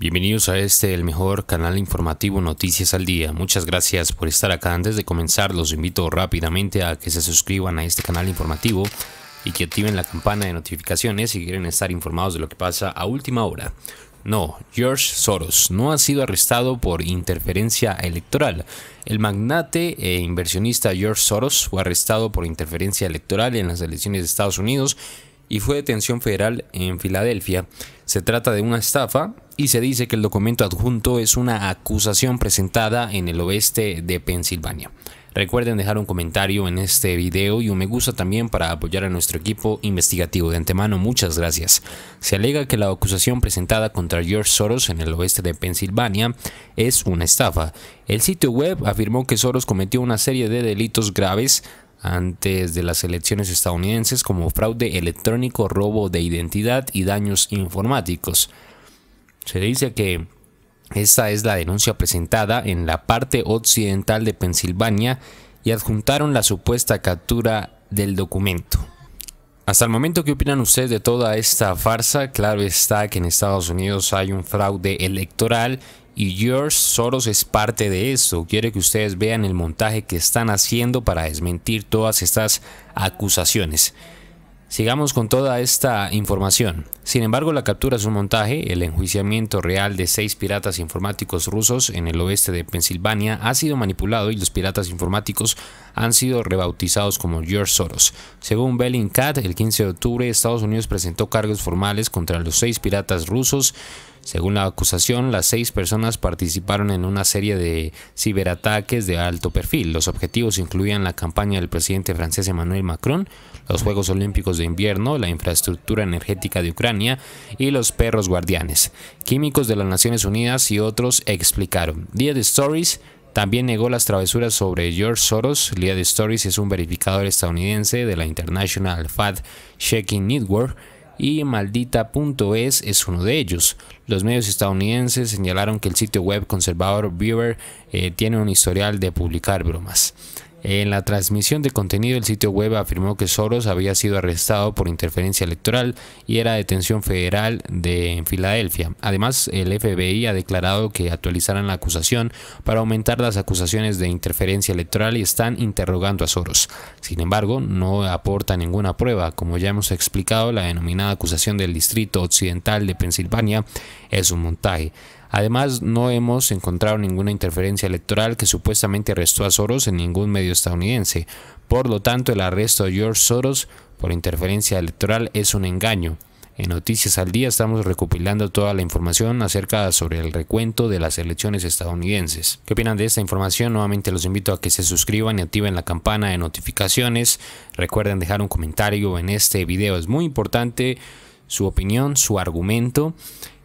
Bienvenidos a este, el mejor canal informativo Noticias al Día. Muchas gracias por estar acá. Antes de comenzar, los invito rápidamente a que se suscriban a este canal informativo y que activen la campana de notificaciones si quieren estar informados de lo que pasa a última hora. No, George Soros no ha sido arrestado por interferencia electoral. El magnate e inversionista George Soros fue arrestado por interferencia electoral en las elecciones de Estados Unidos y fue detención federal en Filadelfia. Se trata de una estafa y se dice que el documento adjunto es una acusación presentada en el oeste de Pensilvania. Recuerden dejar un comentario en este video y un me gusta también para apoyar a nuestro equipo investigativo. De antemano, muchas gracias. Se alega que la acusación presentada contra George Soros en el oeste de Pensilvania es una estafa. El sitio web afirmó que Soros cometió una serie de delitos graves antes de las elecciones estadounidenses como fraude electrónico, robo de identidad y daños informáticos. Se dice que esta es la denuncia presentada en la parte occidental de Pensilvania y adjuntaron la supuesta captura del documento. Hasta el momento, ¿qué opinan ustedes de toda esta farsa? Claro está que en Estados Unidos hay un fraude electoral y George Soros es parte de eso. Quiere que ustedes vean el montaje que están haciendo para desmentir todas estas acusaciones. Sigamos con toda esta información. Sin embargo, la captura, su montaje, el enjuiciamiento real de seis piratas informáticos rusos en el oeste de Pensilvania ha sido manipulado y los piratas informáticos han sido rebautizados como George Soros. Según Bellingcat, el 15 de octubre Estados Unidos presentó cargos formales contra los seis piratas rusos según la acusación, las seis personas participaron en una serie de ciberataques de alto perfil. Los objetivos incluían la campaña del presidente francés Emmanuel Macron, los Juegos Olímpicos de Invierno, la infraestructura energética de Ucrania, y los perros guardianes. Químicos de las Naciones Unidas y otros explicaron. Día de Stories también negó las travesuras sobre George Soros. de Stories es un verificador estadounidense de la International fat Checking Network y maldita.es es uno de ellos. Los medios estadounidenses señalaron que el sitio web conservador Beaver eh, tiene un historial de publicar bromas. En la transmisión de contenido, el sitio web afirmó que Soros había sido arrestado por interferencia electoral y era detención federal de Filadelfia. Además, el FBI ha declarado que actualizarán la acusación para aumentar las acusaciones de interferencia electoral y están interrogando a Soros. Sin embargo, no aporta ninguna prueba. Como ya hemos explicado, la denominada acusación del Distrito Occidental de Pensilvania es un montaje. Además, no hemos encontrado ninguna interferencia electoral que supuestamente arrestó a Soros en ningún medio estadounidense. Por lo tanto, el arresto de George Soros por interferencia electoral es un engaño. En Noticias al Día estamos recopilando toda la información acerca sobre el recuento de las elecciones estadounidenses. ¿Qué opinan de esta información? Nuevamente los invito a que se suscriban y activen la campana de notificaciones. Recuerden dejar un comentario en este video, es muy importante su opinión, su argumento